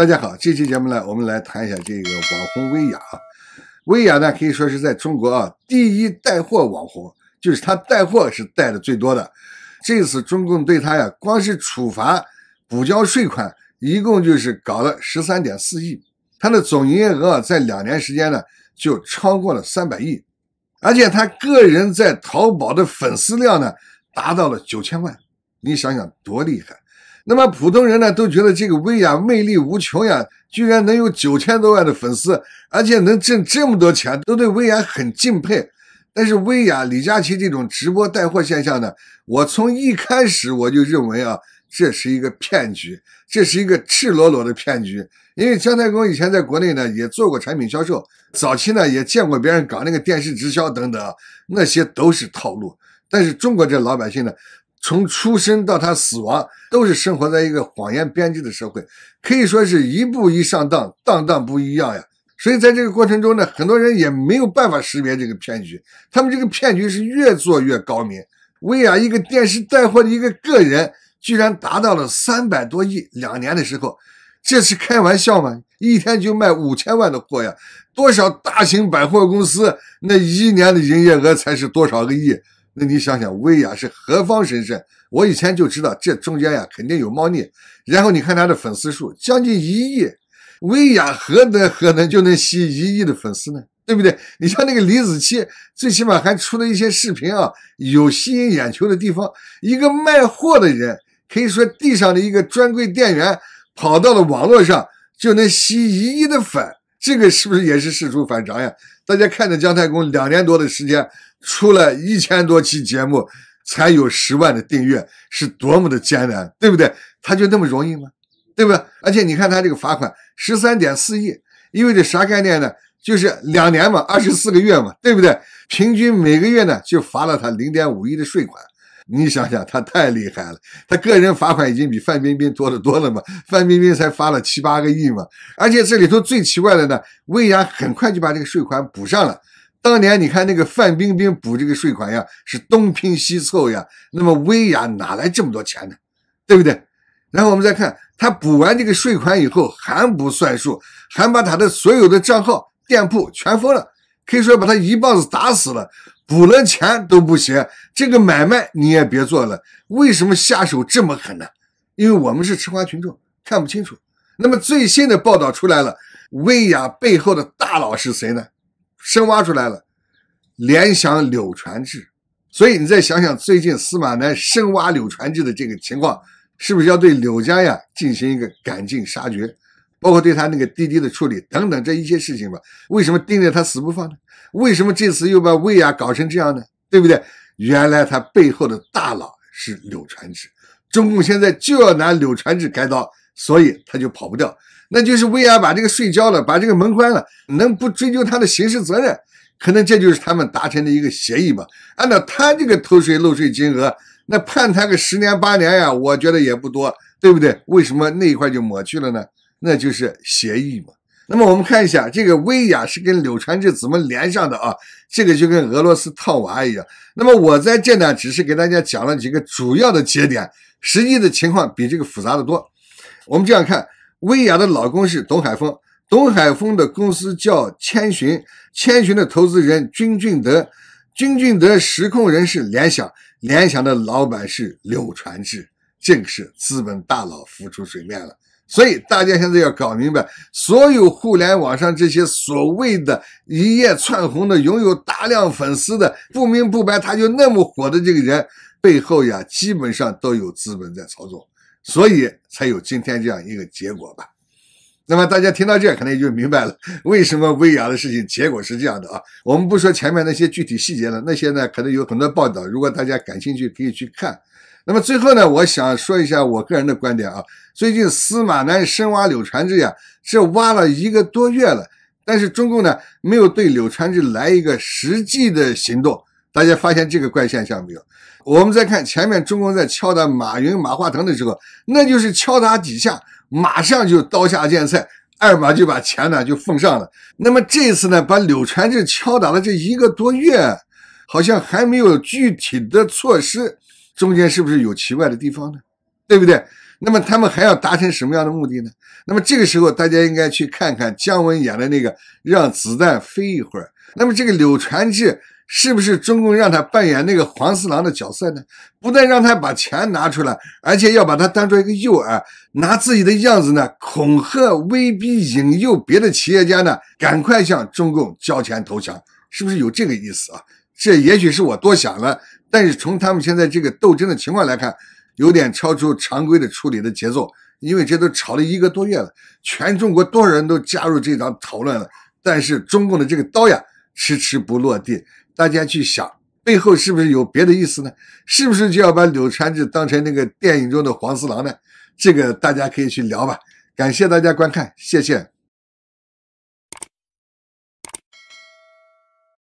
大家好，这期节目呢，我们来谈一下这个网红薇娅啊。薇娅呢，可以说是在中国啊第一带货网红，就是她带货是带的最多的。这次中共对她呀，光是处罚、补交税款，一共就是搞了十三点四亿。她的总营业额在两年时间呢，就超过了三百亿，而且她个人在淘宝的粉丝量呢，达到了九千万。你想想多厉害！那么普通人呢都觉得这个薇娅魅力无穷呀，居然能有九千多万的粉丝，而且能挣这么多钱，都对薇娅很敬佩。但是薇娅、李佳琦这种直播带货现象呢，我从一开始我就认为啊，这是一个骗局，这是一个赤裸裸的骗局。因为姜太公以前在国内呢也做过产品销售，早期呢也见过别人搞那个电视直销等等，那些都是套路。但是中国这老百姓呢。从出生到他死亡，都是生活在一个谎言编织的社会，可以说是一步一上当，当当不一样呀。所以在这个过程中呢，很多人也没有办法识别这个骗局。他们这个骗局是越做越高明。薇娅一个电视带货的一个个人，居然达到了三百多亿，两年的时候，这是开玩笑吗？一天就卖五千万的货呀，多少大型百货公司那一年的营业额才是多少个亿？那你想想，薇娅是何方神圣？我以前就知道这中间呀肯定有猫腻。然后你看她的粉丝数将近一亿，薇娅何德何能就能吸一亿的粉丝呢？对不对？你像那个李子柒，最起码还出了一些视频啊，有吸引眼球的地方。一个卖货的人，可以说地上的一个专柜店员，跑到了网络上就能吸一亿的粉，这个是不是也是事出反常呀？大家看着姜太公两年多的时间，出了一千多期节目，才有十万的订阅，是多么的艰难，对不对？他就那么容易吗？对不？而且你看他这个罚款十三点四亿，意味着啥概念呢？就是两年嘛，二十四个月嘛，对不对？平均每个月呢，就罚了他零点五亿的税款。你想想，他太厉害了，他个人罚款已经比范冰冰多得多了嘛？范冰冰才罚了七八个亿嘛，而且这里头最奇怪的呢，薇娅很快就把这个税款补上了。当年你看那个范冰冰补这个税款呀，是东拼西凑呀，那么薇娅哪来这么多钱呢？对不对？然后我们再看，他补完这个税款以后还不算数，还把他的所有的账号、店铺全封了。可以说把他一棒子打死了，补了钱都不行，这个买卖你也别做了。为什么下手这么狠呢？因为我们是吃瓜群众，看不清楚。那么最新的报道出来了，薇娅背后的大佬是谁呢？深挖出来了，联想柳传志。所以你再想想，最近司马南深挖柳传志的这个情况，是不是要对柳家呀进行一个赶尽杀绝？包括对他那个滴滴的处理等等，这一些事情吧，为什么盯着他死不放呢？为什么这次又把薇娅搞成这样呢？对不对？原来他背后的大佬是柳传志，中共现在就要拿柳传志开刀，所以他就跑不掉。那就是薇娅把这个税交了，把这个门关了，能不追究他的刑事责任？可能这就是他们达成的一个协议吧。按照他这个偷税漏税金额，那判他个十年八年呀，我觉得也不多，对不对？为什么那一块就抹去了呢？那就是协议嘛。那么我们看一下这个薇娅是跟柳传志怎么连上的啊？这个就跟俄罗斯套娃一样。那么我在这呢，只是给大家讲了几个主要的节点，实际的情况比这个复杂的多。我们这样看，薇娅的老公是董海峰，董海峰的公司叫千寻，千寻的投资人君俊德，君俊德实控人是联想，联想的老板是柳传志，这个是资本大佬浮出水面了。所以大家现在要搞明白，所有互联网上这些所谓的“一夜窜红”的、拥有大量粉丝的、不明不白他就那么火的这个人背后呀，基本上都有资本在操作，所以才有今天这样一个结果吧。那么大家听到这可能也就明白了为什么薇娅的事情结果是这样的啊。我们不说前面那些具体细节了，那些呢可能有很多报道，如果大家感兴趣，可以去看。那么最后呢，我想说一下我个人的观点啊。最近司马南深挖柳传志呀，是挖了一个多月了，但是中共呢没有对柳传志来一个实际的行动。大家发现这个怪现象没有？我们再看前面中共在敲打马云、马化腾的时候，那就是敲打几下，马上就刀下见菜，二马就把钱呢就奉上了。那么这次呢，把柳传志敲打了这一个多月，好像还没有具体的措施。中间是不是有奇怪的地方呢？对不对？那么他们还要达成什么样的目的呢？那么这个时候，大家应该去看看姜文演的那个《让子弹飞》一会儿。那么这个柳传志是不是中共让他扮演那个黄四郎的角色呢？不但让他把钱拿出来，而且要把他当做一个诱饵，拿自己的样子呢恐吓、威逼、引诱别的企业家呢赶快向中共交钱投降，是不是有这个意思啊？这也许是我多想了。但是从他们现在这个斗争的情况来看，有点超出常规的处理的节奏，因为这都吵了一个多月了，全中国多少人都加入这场讨论了。但是中共的这个刀呀，迟迟不落地。大家去想，背后是不是有别的意思呢？是不是就要把柳传志当成那个电影中的黄四郎呢？这个大家可以去聊吧。感谢大家观看，谢谢。